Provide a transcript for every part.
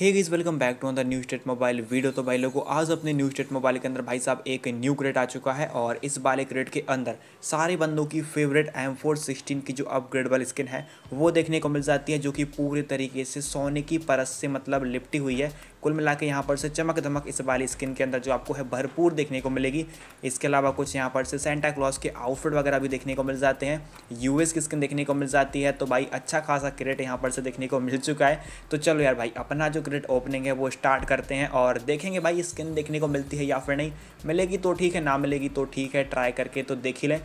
hey guys welcome back to the New State Mobile video तो भाई लोगों आज अपने न्यू स्टेट मोबाइल के अंदर भाई साहब एक न्यू क्रेट आ चुका है और इस वाले क्रेट के अंदर सारे बंदों की फेवरेट एम फोर सिक्सटीन की जो अपग्रेड वाली स्किन है वो देखने को मिल जाती है जो कि पूरे तरीके से सोने की परत से मतलब लिपटी हुई है कुल मिला के यहाँ पर से चमक धमक इस वाली स्किन के अंदर जो आपको है भरपूर देखने को मिलेगी इसके अलावा कुछ यहाँ पर से सेंटा क्लॉस के आउटफिट वगैरह भी देखने को मिल जाते हैं यूएस की स्किन देखने को मिल जाती है तो भाई अच्छा खासा क्रेट यहाँ पर से देखने को मिल चुका है तो चलो यार भाई अपना जो क्रेट ओपनिंग है वो स्टार्ट करते हैं और देखेंगे भाई स्किन देखने को मिलती है या फिर नहीं मिलेगी तो ठीक है ना मिलेगी तो ठीक है ट्राई करके तो देख ही लें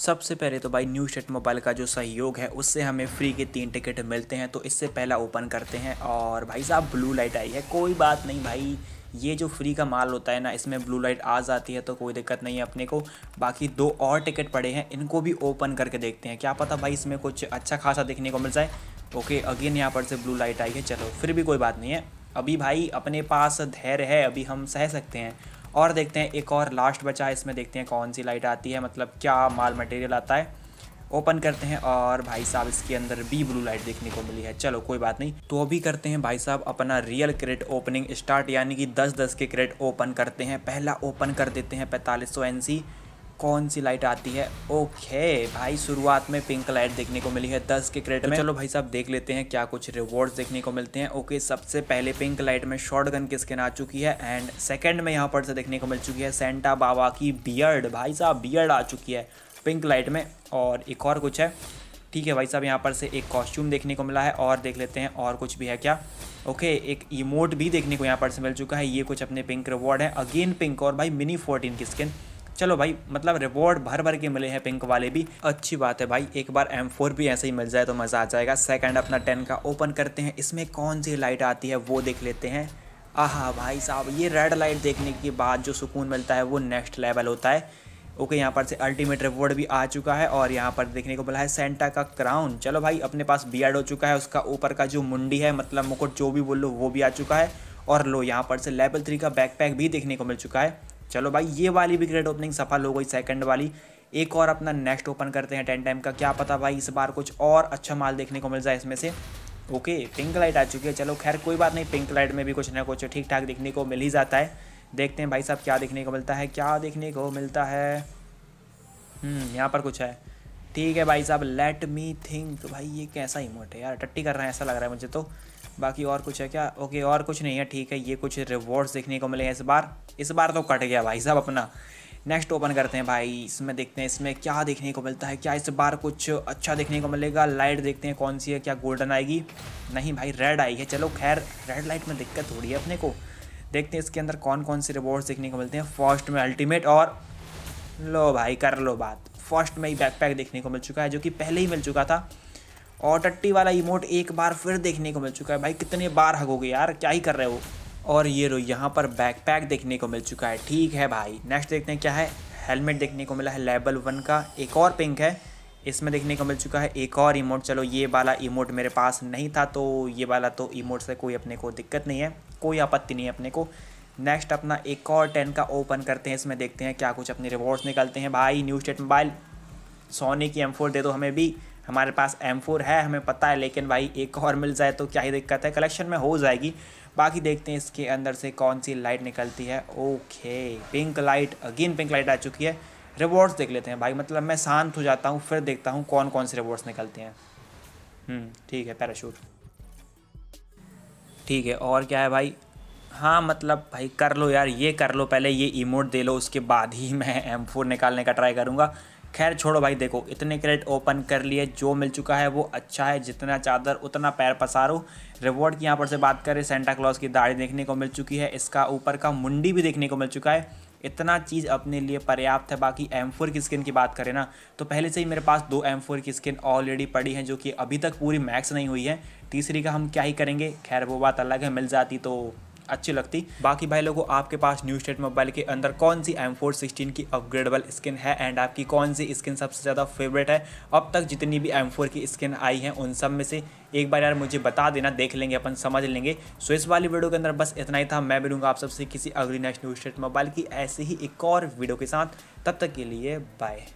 सबसे पहले तो भाई न्यू शेट मोबाइल का जो सहयोग है उससे हमें फ्री के तीन टिकट मिलते हैं तो इससे पहला ओपन करते हैं और भाई साहब ब्लू लाइट आई है कोई बात नहीं भाई ये जो फ्री का माल होता है ना इसमें ब्लू लाइट आ जाती है तो कोई दिक्कत नहीं है अपने को बाकी दो और टिकट पड़े हैं इनको भी ओपन करके देखते हैं क्या पता भाई इसमें कुछ अच्छा खासा देखने को मिल जाए ओके अगेन यहाँ पर से ब्लू लाइट आई है चलो फिर भी कोई बात नहीं है अभी भाई अपने पास धैर्य है अभी हम सह सकते हैं और देखते हैं एक और लास्ट बचा है इसमें देखते हैं कौन सी लाइट आती है मतलब क्या माल मटेरियल आता है ओपन करते हैं और भाई साहब इसके अंदर बी ब्लू लाइट देखने को मिली है चलो कोई बात नहीं तो अभी करते हैं भाई साहब अपना रियल क्रेट ओपनिंग स्टार्ट यानी कि 10 10 के क्रेट ओपन करते हैं पहला ओपन कर देते हैं पैंतालीस सौ कौन सी लाइट आती है ओके भाई शुरुआत में पिंक लाइट देखने को मिली है दस के क्रेट तो में चलो भाई साहब देख लेते हैं क्या कुछ रिवॉर्ड्स देखने को मिलते हैं ओके सबसे पहले पिंक लाइट में शॉर्ट गन की स्किन आ चुकी है एंड सेकेंड में यहाँ पर से देखने को मिल चुकी है सेंटा बाबा की बियर्ड भाई साहब बियर्ड आ चुकी है पिंक लाइट में और एक और कुछ है ठीक है भाई साहब यहाँ पर से एक कॉस्ट्यूम देखने को मिला है और देख लेते हैं और कुछ भी है क्या ओके एक इमोट भी देखने को यहाँ पर से मिल चुका है ये कुछ अपने पिंक रिवॉर्ड है अगेन पिंक और भाई मिनी फोर्टीन की स्किन चलो भाई मतलब रिवॉर्ड भर भर के मिले हैं पिंक वाले भी अच्छी बात है भाई एक बार एम भी ऐसे ही मिल जाए तो मज़ा आ जाएगा सेकेंड अपना टेन का ओपन करते हैं इसमें कौन सी लाइट आती है वो देख लेते हैं आहा भाई साहब ये रेड लाइट देखने के बाद जो सुकून मिलता है वो नेक्स्ट लेवल होता है ओके यहाँ पर से अल्टीमेट रिवॉर्ड भी आ चुका है और यहाँ पर देखने को मिला है सेंटा का क्राउन चलो भाई अपने पास बी हो चुका है उसका ऊपर का जो मुंडी है मतलब मुकुट जो भी बोल लो वो भी आ चुका है और लो यहाँ पर से लेवल थ्री का बैकपैक भी देखने को मिल चुका है चलो भाई ये वाली भी ग्रेट ओपनिंग सफल हो गई सेकंड वाली एक और अपना नेक्स्ट ओपन करते हैं टेन टाइम का क्या पता भाई इस बार कुछ और अच्छा माल देखने को मिल जाए इसमें से ओके पिंक लाइट आ चुकी है चलो खैर कोई बात नहीं पिंक लाइट में भी कुछ ना कुछ ठीक ठाक देखने को मिल ही जाता है देखते हैं भाई साहब क्या देखने को मिलता है क्या देखने को मिलता है हम्म, यहाँ पर कुछ है ठीक है भाई साहब लेट मी थिंक भाई ये कैसा इमोट है यार टट्टी कर रहे हैं ऐसा लग रहा है मुझे तो बाकी और कुछ है क्या ओके और कुछ नहीं है ठीक है ये कुछ रिवॉर्ड्स देखने को मिले हैं इस बार इस बार तो कट गया भाई साहब अपना नेक्स्ट ओपन करते हैं भाई इसमें देखते हैं इसमें क्या देखने को मिलता है क्या इस बार कुछ अच्छा देखने को मिलेगा लाइट देखते हैं कौन सी है क्या गोल्डन आएगी नहीं भाई रेड आई है चलो खैर रेड लाइट में दिक्कत हो रही है अपने को देखते हैं इसके अंदर कौन कौन से रिवॉर्ड्स देखने को मिलते हैं फर्स्ट में अल्टीमेट और लो भाई कर लो बात फर्स्ट में ही बैकपैक देखने को मिल चुका है जो कि पहले ही मिल चुका था और टट्टी वाला इमोट एक बार फिर देखने को मिल चुका है भाई कितने बार हगोगे यार क्या ही कर रहे हो और ये रो यहाँ पर बैकपैक देखने को मिल चुका है ठीक है भाई नेक्स्ट देखते हैं क्या है हेलमेट देखने को मिला है लेवल वन का एक और पिंक है इसमें देखने को मिल चुका है एक और इमोट चलो ये वाला इमोट मेरे पास नहीं था तो ये वाला तो इमोट से कोई अपने को दिक्कत नहीं है कोई आपत्ति नहीं है अपने को नेक्स्ट अपना एक और टेन का ओपन करते हैं इसमें देखते हैं क्या कुछ अपने रिवॉर्ड्स निकलते हैं भाई न्यू स्टेट मोबाइल सोनी की एम दे दो हमें भी हमारे पास एम फोर है हमें पता है लेकिन भाई एक और मिल जाए तो क्या ही दिक्कत है कलेक्शन में हो जाएगी बाकी देखते हैं इसके अंदर से कौन सी लाइट निकलती है okay pink light again pink light आ चुकी है रिवॉर्ड्स देख लेते हैं भाई मतलब मैं शांत हो जाता हूँ फिर देखता हूँ कौन कौन से रिवॉर्ड्स निकलते हैं हम्म, ठीक है पैराशूट ठीक है और क्या है भाई हाँ मतलब भाई कर लो यार ये कर लो पहले ये इमोट दे लो उसके बाद ही मैं एम फोर निकालने का ट्राई करूँगा खैर छोड़ो भाई देखो इतने क्रेडिट ओपन कर लिए जो मिल चुका है वो अच्छा है जितना चादर उतना पैर पसारो रिवॉर्ड की यहाँ पर से बात करें सेंटा क्लॉज की दाढ़ी देखने को मिल चुकी है इसका ऊपर का मुंडी भी देखने को मिल चुका है इतना चीज़ अपने लिए पर्याप्त है बाकी एम फोर की स्किन की बात करें ना तो पहले से ही मेरे पास दो एम फोर की स्किन ऑलरेडी पड़ी है जो कि अभी तक पूरी मैक्स नहीं हुई है तीसरी का हम क्या ही करेंगे खैर वो बात अलग है मिल जाती तो अच्छी लगती बाकी भाई लोगों आपके पास न्यू स्टेट मोबाइल के अंदर कौन सी एम फोर सिक्सटीन की अपग्रेडेबल स्किन है एंड आपकी कौन सी स्किन सबसे ज़्यादा फेवरेट है अब तक जितनी भी एम फोर की स्किन आई हैं उन सब में से एक बार यार मुझे बता देना देख लेंगे अपन समझ लेंगे सो इस वाली वीडियो के अंदर बस इतना ही था मैं मिलूंगा आप सबसे किसी अगली नेक्स्ट न्यू स्टेट मोबाइल की ऐसे ही एक और वीडियो के साथ तब तक के लिए बाय